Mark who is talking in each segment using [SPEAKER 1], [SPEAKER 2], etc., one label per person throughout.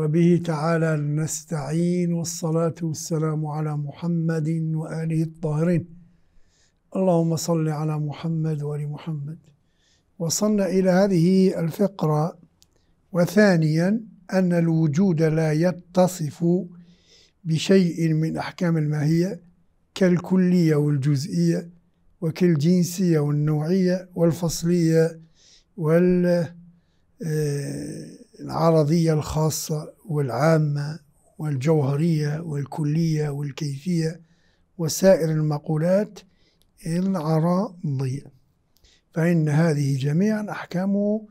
[SPEAKER 1] وبه تعالى نستعين والصلاة والسلام على محمد وآله الطاهرين اللهم صل على محمد وآل محمد وصلنا إلى هذه الفقرة وثانيا أن الوجود لا يتصف بشيء من أحكام الماهية كالكلية والجزئية وكالجنسية والنوعية والفصلية وال آه، العرضية الخاصة والعامة والجوهرية والكلية والكيفية وسائر المقولات العراضية فإن هذه جميعا أحكامه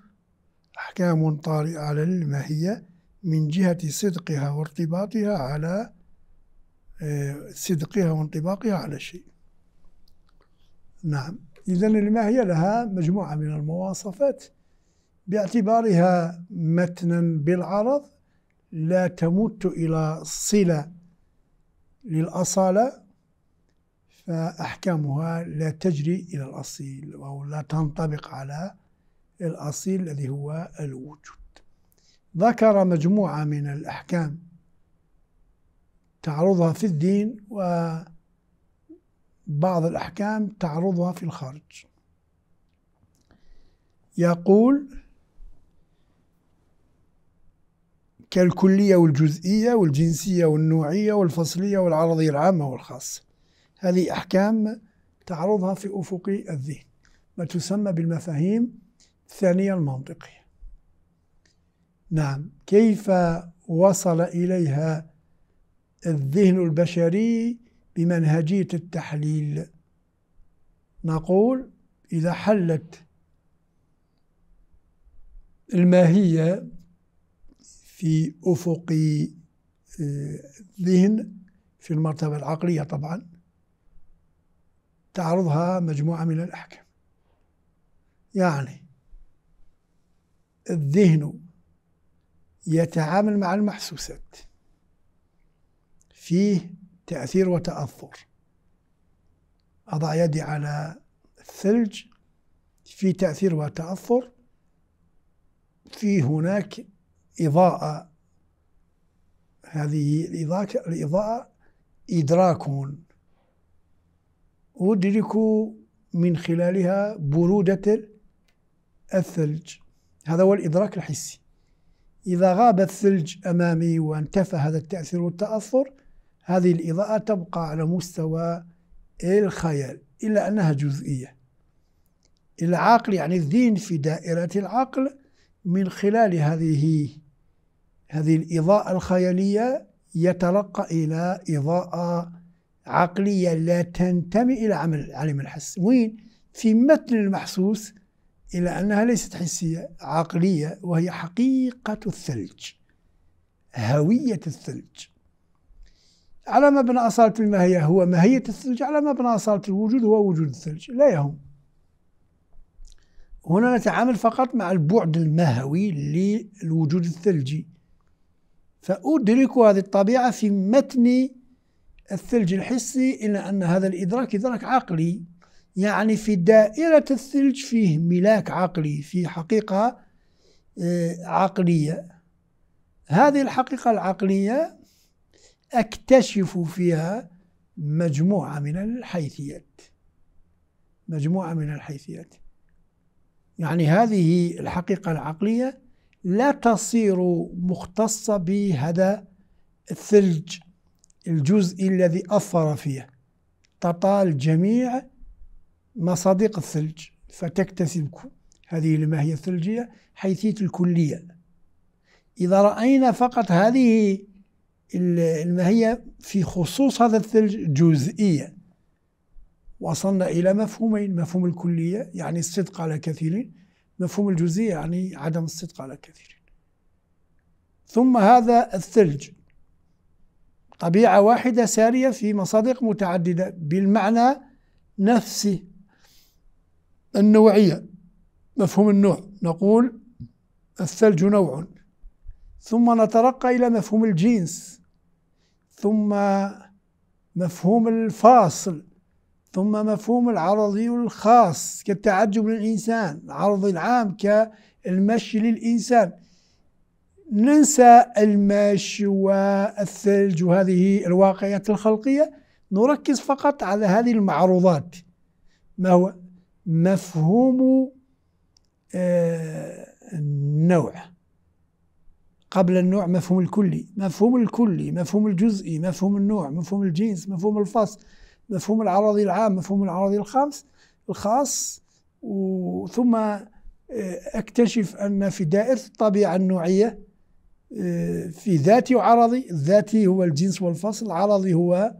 [SPEAKER 1] أحكام طارئة على الماهية من جهة صدقها وارتباطها على آه، صدقها وانطباقها على الشيء نعم إذا الماهية لها مجموعة من المواصفات باعتبارها متنا بالعرض لا تمت إلى صلة للأصالة فأحكامها لا تجري إلى الأصيل أو لا تنطبق على الأصيل الذي هو الوجود ذكر مجموعة من الأحكام تعرضها في الدين وبعض الأحكام تعرضها في الخارج يقول كالكلية والجزئية والجنسية والنوعية والفصلية والعرضية العامة والخاصة هذه أحكام تعرضها في أفق الذهن ما تسمى بالمفاهيم الثانية المنطقية نعم كيف وصل إليها الذهن البشري بمنهجية التحليل نقول إذا حلت الماهية في أفق آه، ذهن في المرتبة العقلية طبعا تعرضها مجموعة من الأحكام يعني الذهن يتعامل مع المحسوسات فيه تأثير وتأثر أضع يدي على الثلج في تأثير وتأثر في هناك إضاءة هذه الإضاءة, الإضاءة إدراك أدرك من خلالها برودة الثلج هذا هو الإدراك الحسي إذا غاب الثلج أمامي وانتفى هذا التأثير والتأثر هذه الإضاءة تبقى على مستوى الخيال إلا أنها جزئية العقل يعني الدين في دائرة العقل من خلال هذه هذه الإضاءة الخيالية يترقى إلى إضاءة عقلية لا تنتمي إلى عمل علم الحس وين في متن المحسوس إلى أنها ليست حسية عقلية وهي حقيقة الثلج هوية الثلج على مبنى أصالة الماهية هو ماهية الثلج على مبنى أصالة الوجود هو وجود الثلج لا يهم هنا نتعامل فقط مع البعد المهوي للوجود الثلجي فأدرك هذه الطبيعة في متن الثلج الحسي إلا أن هذا الإدراك إدراك عقلي يعني في دائرة الثلج فيه ملاك عقلي في حقيقة آه، عقلية هذه الحقيقة العقلية أكتشف فيها مجموعة من الحيثيات مجموعة من الحيثيات يعني هذه الحقيقة العقلية لا تصير مختصة بهذا الثلج الجزء الذي أثر فيه تطال جميع مصادق الثلج فتكتسب هذه الماهية الثلجية حيثية الكلية إذا رأينا فقط هذه الماهية في خصوص هذا الثلج جزئية وصلنا إلى مفهومين مفهوم الكلية يعني الصدق على كثيرين مفهوم الجزئية يعني عدم الصدق على كثيرين ثم هذا الثلج طبيعة واحدة سارية في مصادق متعددة بالمعنى نفسه النوعية مفهوم النوع نقول الثلج نوع ثم نترقى إلى مفهوم الجنس ثم مفهوم الفاصل ثم مفهوم العرضي الخاص كالتعجب للإنسان العرض العام كالمشي للإنسان ننسى المشي والثلج وهذه الواقعيات الخلقية نركز فقط على هذه المعروضات ما هو مفهوم آه، النوع قبل النوع مفهوم الكلي مفهوم الكلي مفهوم الجزئي مفهوم النوع مفهوم الجنس مفهوم الفصل مفهوم العرضي العام مفهوم العرضي الخاص الخاص ثم آه، اكتشف ان في دائره الطبيعه النوعيه آه، في ذاتي وعرضي الذاتي هو الجنس والفصل العرضي هو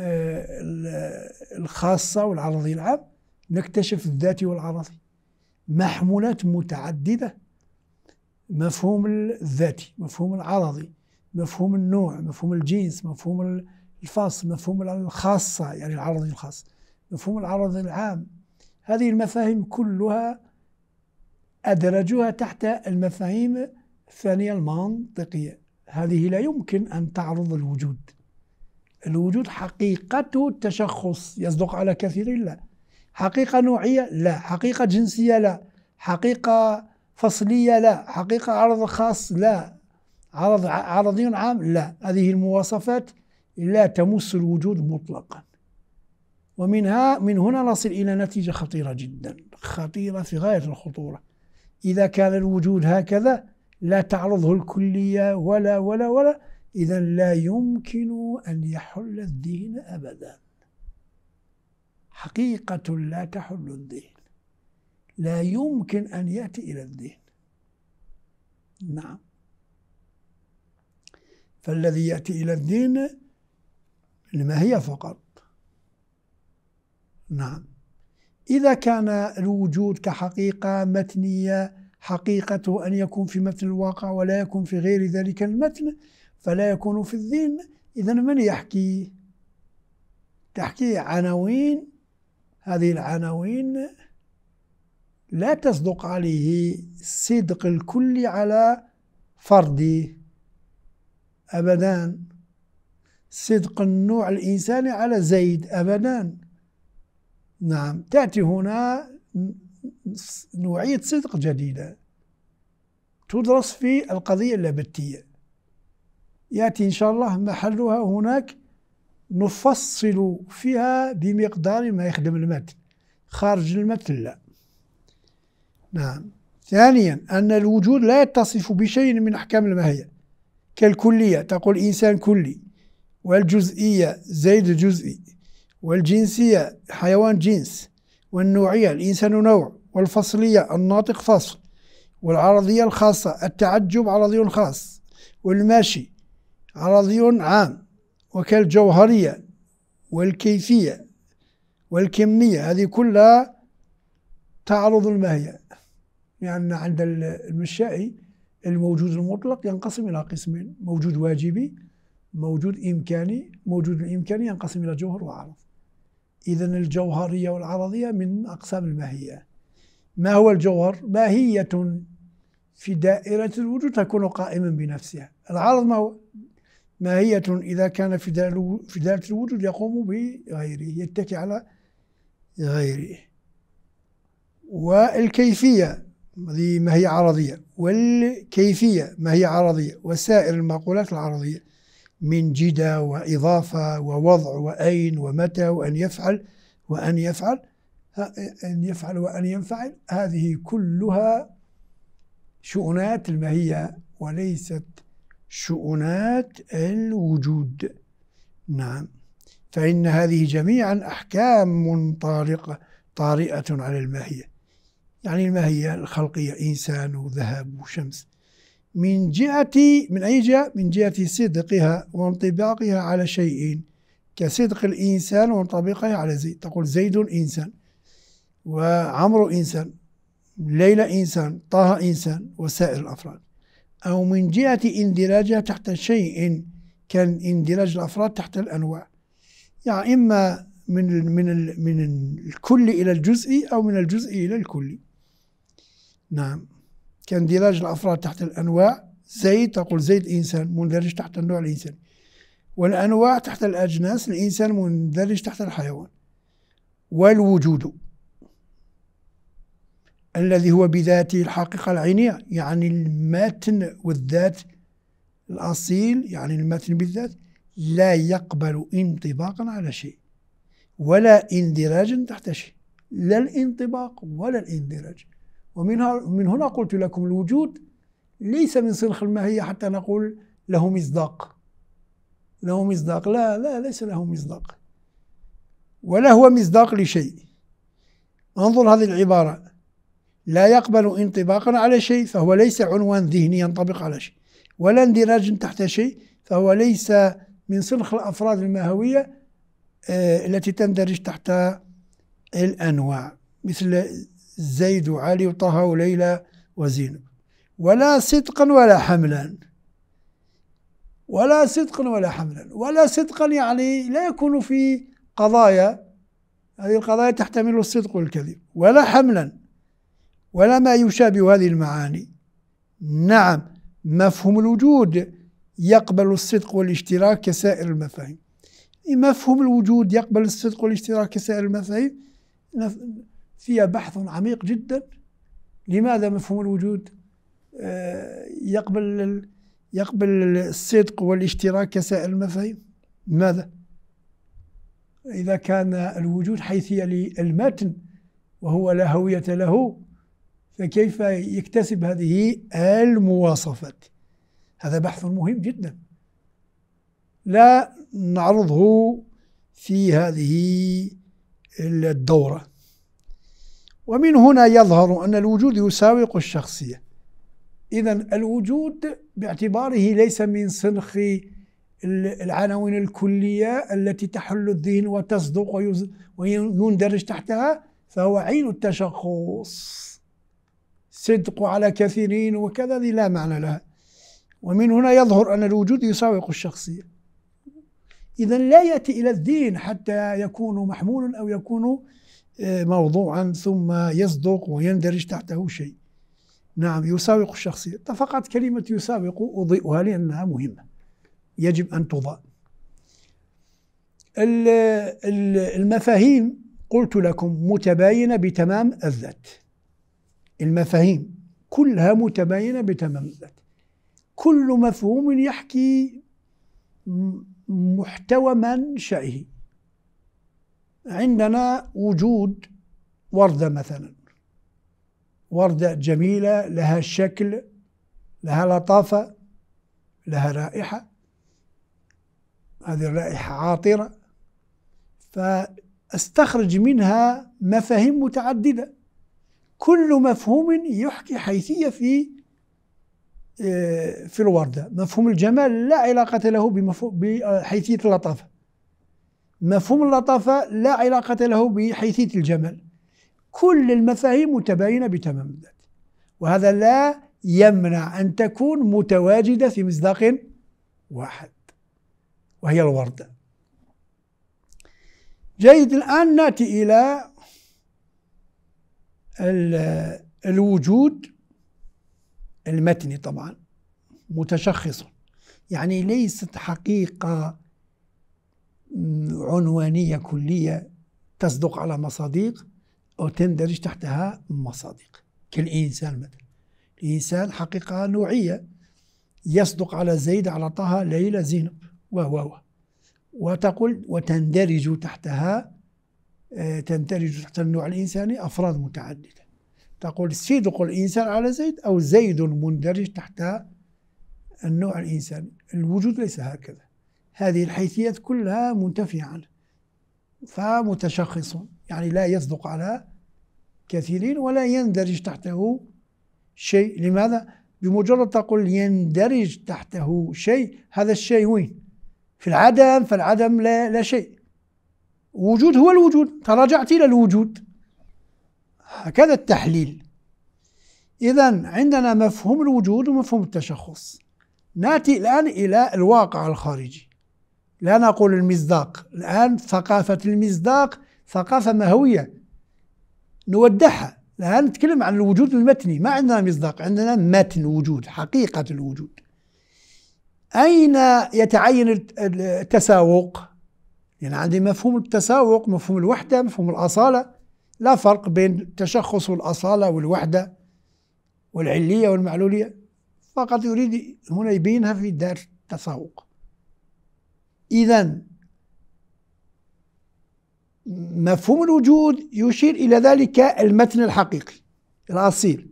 [SPEAKER 1] آه، الخاصة والعرضي العام نكتشف الذاتي والعرضي محمولات متعددة مفهوم الذاتي مفهوم العرضي مفهوم النوع مفهوم الجنس مفهوم الفاصل مفهوم الخاصة يعني العرض الخاص مفهوم العرض العام هذه المفاهيم كلها أدرجوها تحت المفاهيم الثانية المنطقية هذه لا يمكن أن تعرض الوجود الوجود حقيقته التشخص يصدق على كثير لا حقيقة نوعية لا حقيقة جنسية لا حقيقة فصلية لا حقيقة عرض خاص لا عرض عرضي عام لا هذه المواصفات لا تمس الوجود مطلقا ومنها من هنا نصل إلى نتيجة خطيرة جدا خطيرة في غاية الخطورة إذا كان الوجود هكذا لا تعرضه الكلية ولا ولا ولا إذا لا يمكن أن يحل الدين أبدا حقيقة لا تحل الدين لا يمكن أن يأتي إلى الدين نعم فالذي يأتي إلى الدين إنما هي فقط نعم إذا كان الوجود كحقيقة متنية حقيقته أن يكون في متن الواقع ولا يكون في غير ذلك المتن فلا يكون في الذهن إذا من يحكي تحكي عناوين هذه العناوين لا تصدق عليه صدق الكل على فرده أبدا صدق النوع الإنساني على زيد أبدا نعم تأتي هنا نوعية صدق جديدة تدرس في القضية اللابتية يأتي إن شاء الله محلها هناك نفصل فيها بمقدار ما يخدم المتن خارج المتن لا نعم ثانيا أن الوجود لا يتصف بشيء من أحكام الماهية كالكلية تقول إنسان كلي والجزئية زيد جزئي والجنسية حيوان جنس والنوعية الإنسان نوع والفصلية الناطق فصل والعرضية الخاصة التعجب عرضي خاص والماشي عرضي عام وكالجوهرية والكيفية والكمية هذه كلها تعرض الماهية لأن يعني عند المشائي الموجود المطلق ينقسم إلى قسمين موجود واجبي موجود إمكاني موجود الإمكاني ينقسم إلى جوهر وعرض إذا الجوهرية والعرضية من أقسام الماهية ما هو الجوهر؟ ماهية في دائرة الوجود تكون قائما بنفسها العرض ما هو؟ ماهية إذا كان في دائرة الوجود يقوم بغيره يتكي على غيره والكيفية هذه ما هي عرضية والكيفية ما هي عرضية وسائر المقولات العرضية من جدة وإضافة ووضع وأين ومتى وأن يفعل وأن يفعل أن يفعل وأن ينفعل هذه كلها شؤونات الماهية وليست شؤونات الوجود نعم فإن هذه جميعا أحكام طارقة طارئة على الماهية يعني الماهية الخلقية إنسان وذهب وشمس من جهة من أي جهة؟ من جهة صدقها وانطباقها على شيء كصدق الإنسان وانطباقها على زيد تقول زيد إنسان وعمرو إنسان ليلى إنسان طه إنسان وسائر الأفراد أو من جهة اندلاجها تحت شيء كان اندلاج الأفراد تحت الأنواع يعني إما من ال من ال من الكل إلى الجزء أو من الجزء إلى الكل نعم كاندراج الافراد تحت الانواع زيد تقول زيد انسان مندرج تحت النوع الانساني والانواع تحت الاجناس الانسان مندرج تحت الحيوان والوجود الذي هو بذاته الحقيقه العينيه يعني المتن والذات الاصيل يعني المتن بالذات لا يقبل انطباقا على شيء ولا اندراجا تحت شيء لا الانطباق ولا الاندراج ومنها من هنا قلت لكم الوجود ليس من صنخ الماهية حتى نقول له مصداق له مصداق لا لا ليس له مصداق ولا هو مصداق لشيء انظر هذه العبارة لا يقبل انطباقا على شيء فهو ليس عنوان ذهني ينطبق على شيء ولا اندراج تحت شيء فهو ليس من صنخ الأفراد الماهوية آه، التي تندرج تحت الأنواع مثل زيد وعلي وطه وليلى وزينب ولا صدقا ولا حملا ولا صدقا ولا حملا ولا صدقا يعني لا يكون في قضايا هذه القضايا تحتمل الصدق والكذب ولا حملا ولا ما يشابه هذه المعاني نعم مفهوم الوجود يقبل الصدق والاشتراك كسائر المفاهيم مفهوم الوجود يقبل الصدق والاشتراك كسائر المفاهيم فيها بحث عميق جدا لماذا مفهوم الوجود آه، يقبل يقبل الصدق والاشتراك كسائر المفاهيم لماذا؟ إذا كان الوجود حيثية للمتن وهو لا هوية له فكيف يكتسب هذه المواصفات هذا بحث مهم جدا لا نعرضه في هذه الدورة ومن هنا يظهر أن الوجود يساوق الشخصية إذا الوجود باعتباره ليس من سنخ العناوين الكلية التي تحل الذهن وتصدق ويندرج تحتها فهو عين التشخص صدق على كثيرين وكذا هذه لا معنى لها ومن هنا يظهر أن الوجود يساوق الشخصية إذا لا يأتي إلى الدين حتى يكون محمول أو يكون آه، موضوعا ثم يصدق ويندرج تحته شيء نعم يساوق الشخصية فقط كلمة يساوق أضيئها لأنها مهمة يجب أن تضاء المفاهيم قلت لكم متباينة بتمام الذات المفاهيم كلها متباينة بتمام الذات كل مفهوم يحكي محتوى منشئه عندنا وجود وردة مثلا وردة جميلة لها شكل لها لطافة لها رائحة هذه الرائحة عاطرة فأستخرج منها مفاهيم متعددة كل مفهوم يحكي حيثية في آه، في الوردة مفهوم الجمال لا علاقة له بحيثية اللطافة مفهوم اللطافة لا علاقة له بحيثية الجمال كل المفاهيم متباينة بتمام الذات وهذا لا يمنع أن تكون متواجدة في مصداق واحد وهي الوردة جيد الآن نأتي إلى الوجود المتني طبعا متشخص يعني ليست حقيقة عنوانية كلية تصدق على مصادق أو تندرج تحتها مصادق كالإنسان مثلا الإنسان حقيقة نوعية يصدق على زيد على طه ليلى زينب و و و وتقول وتندرج تحتها آه، تندرج تحت النوع الإنساني أفراد متعددة تقول صدق الإنسان على زيد أو زيد مندرج تحت النوع الإنساني الوجود ليس هكذا هذه الحيثيات كلها منتفية عنه فمتشخص يعني لا يصدق على كثيرين ولا يندرج تحته شيء لماذا؟ بمجرد تقول يندرج تحته شيء هذا الشيء وين؟ في العدم فالعدم لا, لا شيء وجود هو الوجود تراجعت إلى الوجود هكذا التحليل إذا عندنا مفهوم الوجود ومفهوم التشخص ناتي الآن إلى الواقع الخارجي لا نقول المصداق الآن ثقافة المصداق ثقافة مهوية نودعها الآن نتكلم عن الوجود المتني ما عندنا مصداق عندنا متن وجود حقيقة الوجود أين يتعين التساوق يعني عندي مفهوم التساوق مفهوم الوحدة مفهوم الأصالة لا فرق بين التشخص والأصالة والوحدة والعلية والمعلولية فقط يريد هنا يبينها في دار التساوق إذا مفهوم الوجود يشير إلى ذلك المتن الحقيقي الأصيل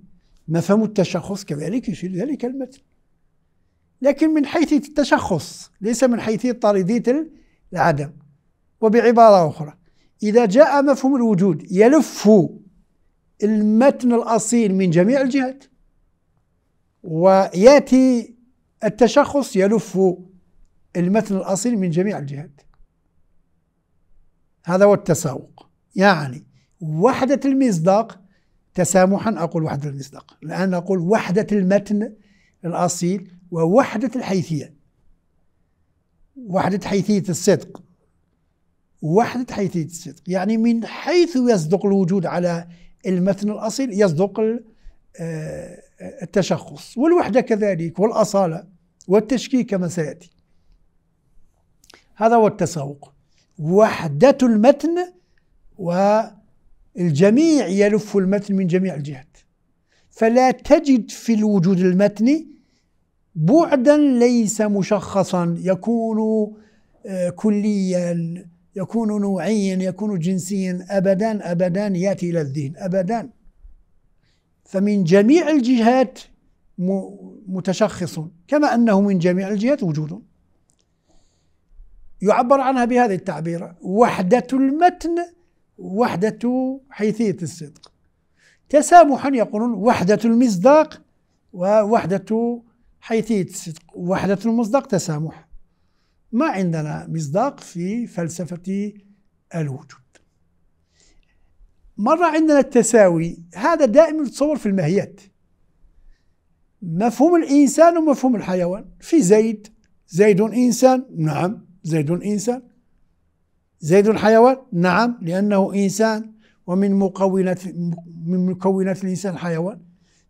[SPEAKER 1] مفهوم التشخص كذلك يشير إلى ذلك المتن لكن من حيث التشخص ليس من حيث طردية العدم وبعبارة أخرى إذا جاء مفهوم الوجود يلف المتن الأصيل من جميع الجهات ويأتي التشخص يلف المتن الأصيل من جميع الجهات هذا هو التساوق يعني وحدة المصداق تسامحا أقول وحدة المصداق الآن أقول وحدة المتن الأصيل ووحدة الحيثية وحدة حيثية الصدق وحدة حيثية الصدق يعني من حيث يصدق الوجود على المتن الأصيل يصدق آه، التشخص والوحدة كذلك والأصالة والتشكيك كما سيأتي هذا هو التسوق وحدة المتن والجميع يلف المتن من جميع الجهات فلا تجد في الوجود المتني بعدا ليس مشخصا يكون آه، كليا يكون نوعيا يكون جنسيا ابدا ابدا ياتي الى الذهن ابدا فمن جميع الجهات متشخص كما انه من جميع الجهات وجود يعبر عنها بهذه التعبير وحدة المتن وحدة حيثية الصدق تسامحا يقولون وحدة المصداق ووحدة حيثية الصدق وحدة المصداق تسامح ما عندنا مصداق في فلسفة الوجود مرة عندنا التساوي هذا دائما تصور في الماهيات مفهوم الإنسان ومفهوم الحيوان في زيد زيد إنسان نعم زيد إنسان زيد حيوان نعم لأنه إنسان ومن مكونات من مكونات الإنسان حيوان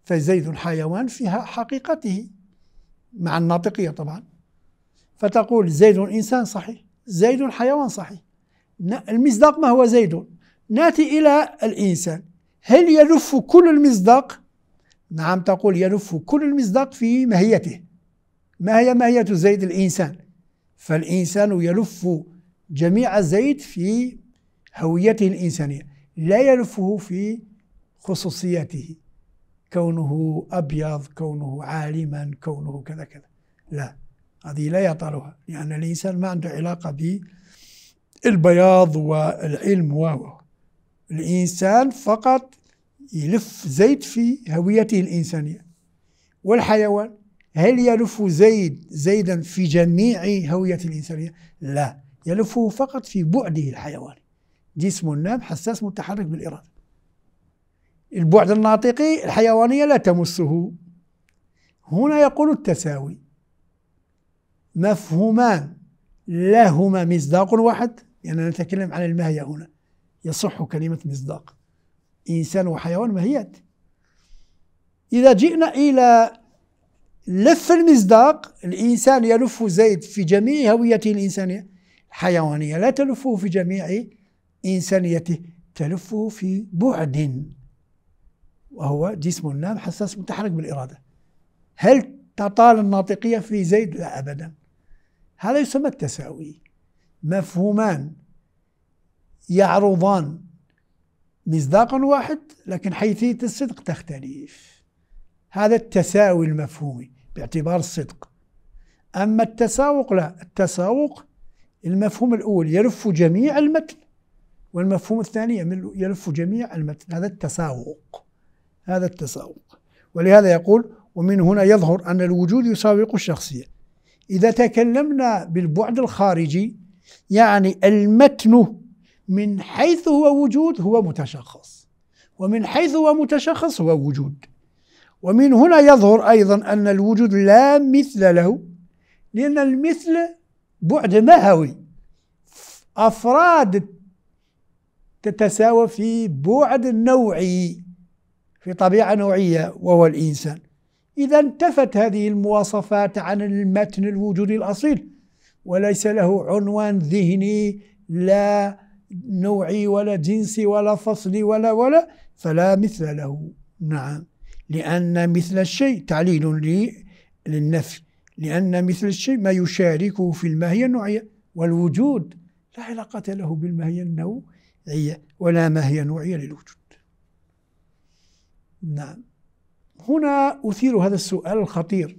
[SPEAKER 1] فزيد حيوان فيها حقيقته مع الناطقية طبعا فتقول زيد إنسان صحيح زيد حيوان صحيح المصداق ما هو زيد ناتي إلى الإنسان هل يلف كل المصداق نعم تقول يلف كل المصداق في ماهيته ما هي ماهية زيد الإنسان فالإنسان يلف جميع الزيت في هويته الإنسانية لا يلفه في خصوصيته كونه أبيض كونه عالما كونه كذا كذا لا هذه لا يطالها لأن يعني الإنسان ما عنده علاقة بالبياض والعلم و الإنسان فقط يلف زيت في هويته الإنسانية والحيوان هل يلف زيد زيدا في جميع هوية الإنسانية؟ لا يلفه فقط في بعده الحيواني جسم الناب حساس متحرك بالإرادة البعد الناطقي الحيوانية لا تمسه هنا يقول التساوي مفهومان لهما مصداق واحد لأننا يعني نتكلم عن الماهية هنا يصح كلمة مصداق إنسان وحيوان ماهيات إذا جئنا إلى لف المصداق الإنسان يلف زيد في جميع هويته الإنسانية الحيوانية لا تلفه في جميع إنسانيته تلفه في بعد وهو جسم النام حساس متحرك بالإرادة هل تطال الناطقية في زيد؟ لا أبدا هذا يسمى التساوي مفهومان يعرضان مصداق واحد لكن حيثية الصدق تختلف هذا التساوي المفهومي باعتبار الصدق أما التساوق لا التساوق المفهوم الأول يلف جميع المتن والمفهوم الثاني يلف جميع المتن هذا التساوق هذا التساوق ولهذا يقول ومن هنا يظهر أن الوجود يساوق الشخصية إذا تكلمنا بالبعد الخارجي يعني المتن من حيث هو وجود هو متشخص ومن حيث هو متشخص هو وجود ومن هنا يظهر أيضا أن الوجود لا مثل له لأن المثل بعد مهوي أفراد تتساوى في بعد نوعي في طبيعة نوعية وهو الإنسان إذا انتفت هذه المواصفات عن المتن الوجودي الأصيل وليس له عنوان ذهني لا نوعي ولا جنسي ولا فصلي ولا ولا فلا مثل له نعم لأن مثل الشيء تعليل للنفي لأن مثل الشيء ما يشاركه في الماهية النوعية والوجود لا علاقة له بالماهية النوعية ولا ماهية نوعية للوجود نعم هنا أثير هذا السؤال الخطير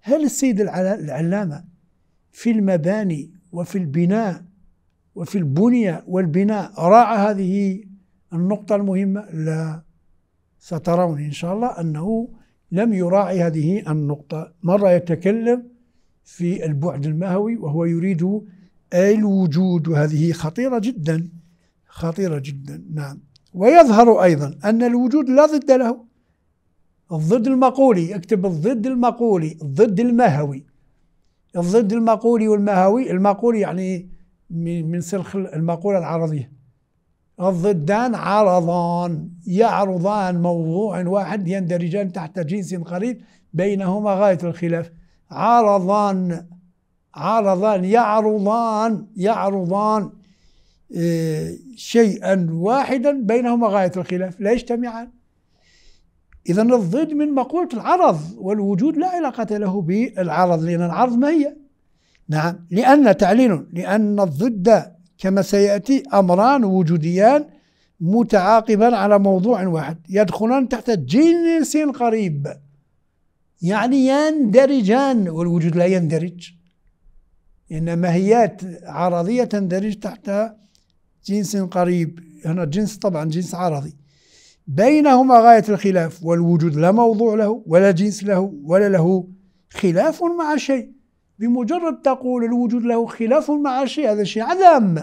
[SPEAKER 1] هل السيد العلامة في المباني وفي البناء وفي البنية والبناء راعى هذه النقطة المهمة؟ لا سترون إن شاء الله أنه لم يراعي هذه النقطة مرة يتكلم في البعد المهوي وهو يريد الوجود وهذه خطيرة جدا خطيرة جدا نعم ويظهر أيضا أن الوجود لا ضد له الضد المقولي اكتب الضد المقولي الضد المهوي الضد المقولي والمهوي المقولي يعني من سلخ المقولة العربية الضدان عرضان يعرضان موضوع واحد يندرجان تحت جنس قريب بينهما غاية الخلاف عرضان عرضان يعرضان يعرضان آه، شيئا واحدا بينهما غاية الخلاف لا يجتمعان إذا الضد من مقولة العرض والوجود لا علاقة له بالعرض لأن العرض ما هي؟ نعم لأن تعليل لأن الضد كما سيأتي أمران وجوديان متعاقبا على موضوع واحد يدخلان تحت جنس قريب يعني يندرجان والوجود لا يندرج إنما هي عرضية تندرج تحت جنس قريب هنا جنس طبعا جنس عرضي بينهما غاية الخلاف والوجود لا موضوع له ولا جنس له ولا له خلاف مع شيء بمجرد تقول الوجود له خلاف مع شيء هذا شيء عدم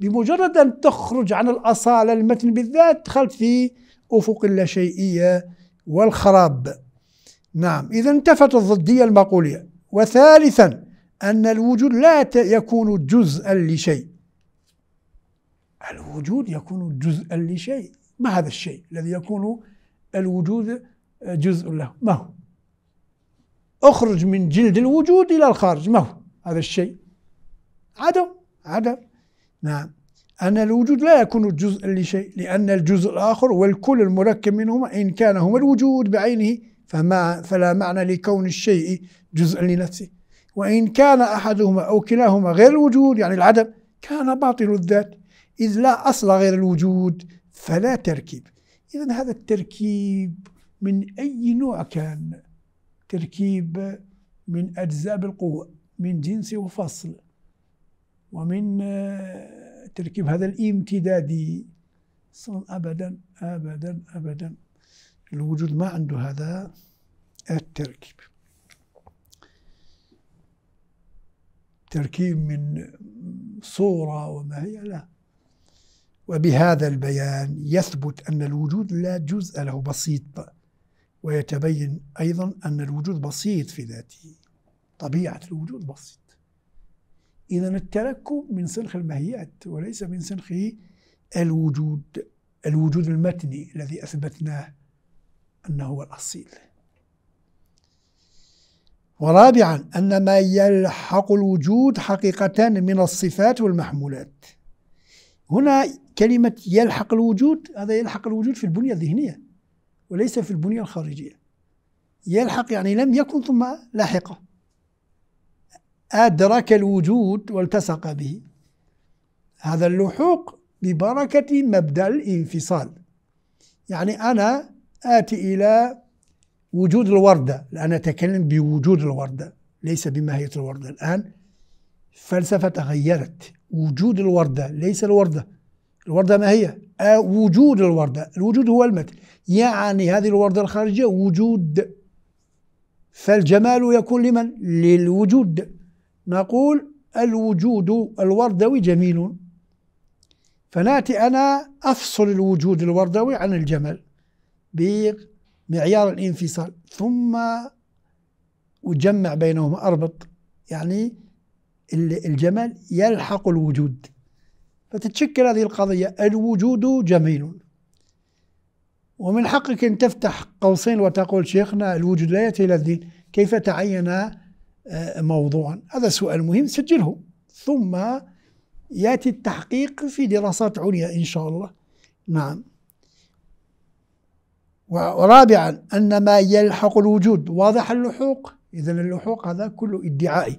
[SPEAKER 1] بمجرد أن تخرج عن الأصالة المتن بالذات دخلت في أفق اللاشيئية والخراب نعم إذا انتفت الضدية المقولية وثالثا أن الوجود لا يكون جزءا لشيء الوجود يكون جزءا لشيء ما هذا الشيء الذي يكون الوجود جزء له ما هو اخرج من جلد الوجود إلى الخارج ما هو هذا الشيء عدم عدم نعم أن الوجود لا يكون جزء لشيء لأن الجزء الآخر والكل المركب منهما إن كان هما الوجود بعينه فما فلا معنى لكون الشيء جزء لنفسه وإن كان أحدهما أو كلاهما غير الوجود يعني العدم كان باطل الذات إذ لا أصل غير الوجود فلا تركيب إذا هذا التركيب من أي نوع كان تركيب من أجزاء بالقوة من جنس وفصل ومن آه، تركيب هذا الامتدادي أبدا أبدا أبدا الوجود ما عنده هذا التركيب تركيب من صورة وما هي لا وبهذا البيان يثبت أن الوجود لا جزء له بسيط ويتبين أيضا أن الوجود بسيط في ذاته طبيعة الوجود بسيط إذا التركب من سنخ الماهيات وليس من سنخ الوجود الوجود المتني الذي أثبتناه أنه هو الأصيل ورابعا أن ما يلحق الوجود حقيقة من الصفات والمحمولات هنا كلمة يلحق الوجود هذا يلحق الوجود في البنية الذهنية وليس في البنية الخارجية يلحق يعني لم يكن ثم لاحقه أدرك الوجود والتصق به هذا اللحوق ببركة مبدأ الانفصال يعني أنا آتي إلى وجود الوردة الآن أتكلم بوجود الوردة ليس بماهية الوردة الآن فلسفة تغيرت وجود الوردة ليس الوردة الوردة ما هي؟ آه، وجود الوردة الوجود هو المت يعني هذه الوردة الخارجية وجود فالجمال يكون لمن؟ للوجود نقول الوجود الوردوي جميل فناتي أنا أفصل الوجود الوردوي عن الجمال بمعيار الانفصال ثم أجمع بينهما أربط يعني الجمال يلحق الوجود فتتشكل هذه القضية الوجود جميل ومن حقك أن تفتح قوسين وتقول شيخنا الوجود لا يأتي إلى الدين كيف تعين آه، موضوعا هذا سؤال مهم سجله ثم يأتي التحقيق في دراسات عليا إن شاء الله نعم ورابعا أن ما يلحق الوجود واضح اللحوق إذا اللحوق هذا كله ادعائي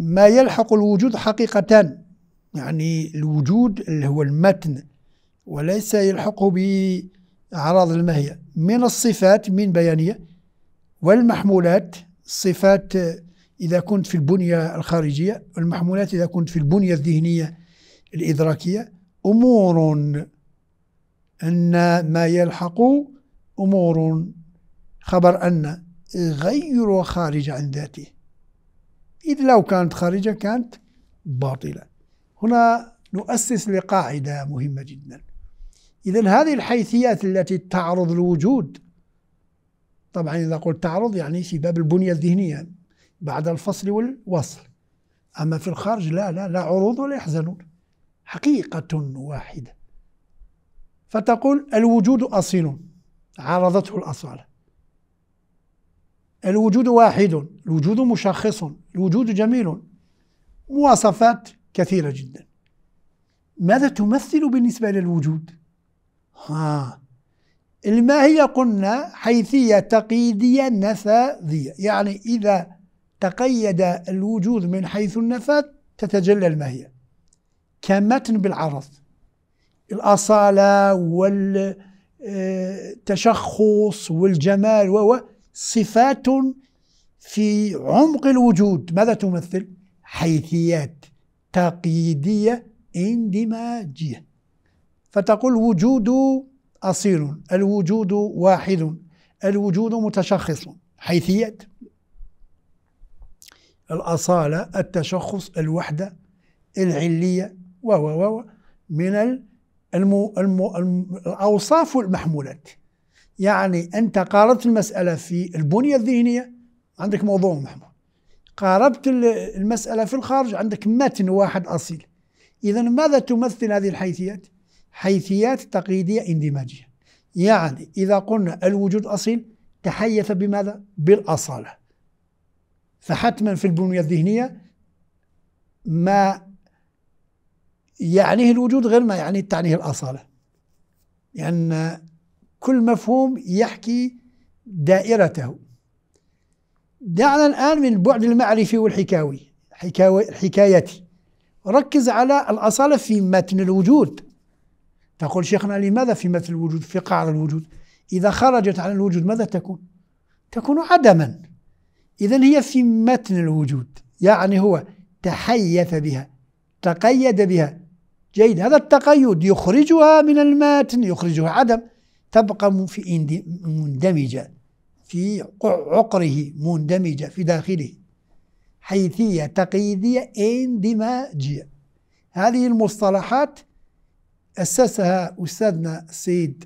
[SPEAKER 1] ما يلحق الوجود حقيقة يعني الوجود اللي هو المتن وليس يلحقه بأعراض الماهية من الصفات من بيانية والمحمولات صفات إذا كنت في البنية الخارجية والمحمولات إذا كنت في البنية الذهنية الإدراكية أمور أن ما يلحق أمور خبر أن غير خارج عن ذاته إذ لو كانت خارجة كانت باطلة هنا نؤسس لقاعدة مهمة جدا إذا هذه الحيثيات التي تعرض الوجود طبعا إذا قلت تعرض يعني في باب البنية الذهنية بعد الفصل والوصل أما في الخارج لا لا لا عروض ولا يحزنون حقيقة واحدة فتقول الوجود أصيل عارضته الأصالة الوجود واحد الوجود مشخص الوجود جميل مواصفات كثيرة جدا ماذا تمثل بالنسبة للوجود؟ ها ما هي قلنا حيثية تقييدية نفاذية يعني إذا تقيد الوجود من حيث النفاذ تتجلى الماهية كمتن بالعرض الأصالة والتشخص آه، والجمال وهو صفات في عمق الوجود ماذا تمثل؟ حيثيات تقييدية اندماجية فتقول وجود أصيل الوجود واحد الوجود متشخص حيثيات الأصالة التشخص الوحدة العلية و و من المو المو الأوصاف المحمولات يعني أنت قارنت المسألة في البنية الذهنية عندك موضوع محمول قاربت المسألة في الخارج عندك متن واحد أصيل إذا ماذا تمثل هذه الحيثيات؟ حيثيات تقييدية اندماجية يعني إذا قلنا الوجود أصيل تحيث بماذا؟ بالأصالة فحتما في البنية الذهنية ما يعنيه الوجود غير ما يعنيه تعنيه الأصالة لأن يعني كل مفهوم يحكي دائرته دعنا الآن من البعد المعرفي والحكاوي حكاوي حكايتي ركز على الأصالة في متن الوجود تقول شيخنا لماذا في متن الوجود في قعر الوجود إذا خرجت عن الوجود ماذا تكون تكون عدما إذا هي في متن الوجود يعني هو تحيث بها تقيد بها جيد هذا التقيد يخرجها من الماتن يخرجها عدم تبقى في مندمجة في عقره مندمجة في داخله حيثية تقييدية اندماجية هذه المصطلحات أسسها أستاذنا السيد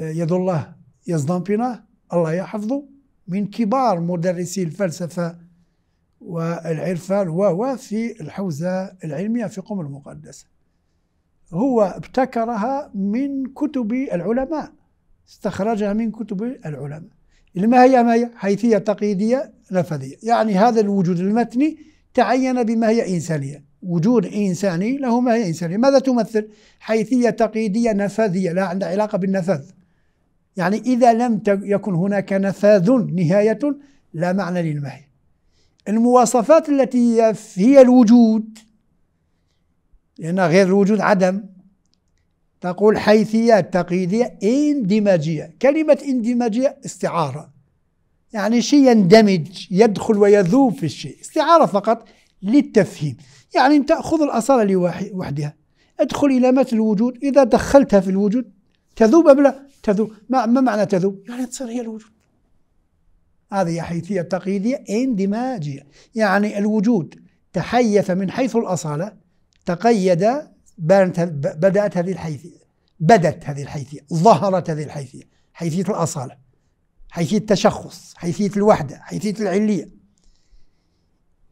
[SPEAKER 1] آه، يد الله يصدم فينا الله يحفظه من كبار مدرسي الفلسفة والعرفان وهو في الحوزة العلمية في قم المقدسة هو ابتكرها من كتب العلماء استخرجها من كتب العلماء ما هي ما هي حيثية تقييدية نفذية يعني هذا الوجود المتني تعين بما هي إنسانية وجود إنساني له ما هي إنسانية ماذا تمثل؟ حيثية تقييدية نفاذية لا عندها علاقة بالنفاذ يعني إذا لم يكن هناك نفاذ نهاية لا معنى للمهي المواصفات التي هي الوجود لأن غير الوجود عدم تقول حيثية تقييدية اندماجية كلمة اندماجية استعارة يعني شيء يندمج يدخل ويذوب في الشيء استعارة فقط للتفهيم يعني أنت خذ الأصالة لوحدها ادخل إلى مثل الوجود إذا دخلتها في الوجود تذوب أم لا تذوب ما, ما معنى تذوب يعني تصير هي الوجود هذه حيثية تقييدية اندماجية يعني الوجود تحيث من حيث الأصالة تقيد بانت بدأت هذه الحيثية بدت هذه الحيثية ظهرت هذه الحيثية حيثية الأصالة حيثية التشخص حيثية الوحدة حيثية العلية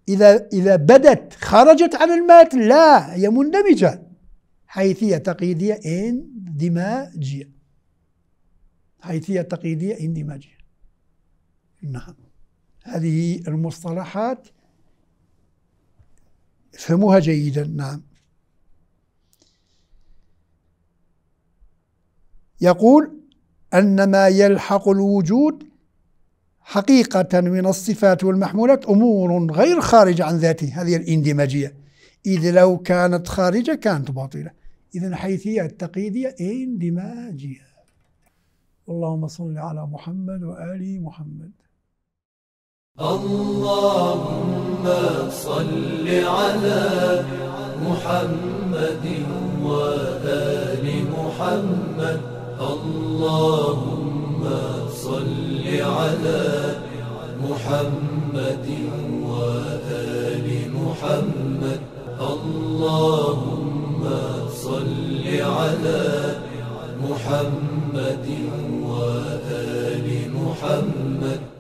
[SPEAKER 1] إذا إذا بدت خرجت عن المات لا هي مندمجة حيثية تقييدية اندماجية حيثية تقييدية اندماجية نعم هذه المصطلحات افهموها جيدا نعم يقول أن ما يلحق الوجود حقيقة من الصفات والمحمولات أمور غير خارجة عن ذاته هذه الاندماجية إذ لو كانت خارجة كانت باطلة إذا حيثية التقييدية اندماجية اللهم صل على محمد وآل محمد اللهم صل على محمد وآل محمد اللهم صل على محمد وآل محمد اللهم صل على محمد وآل محمد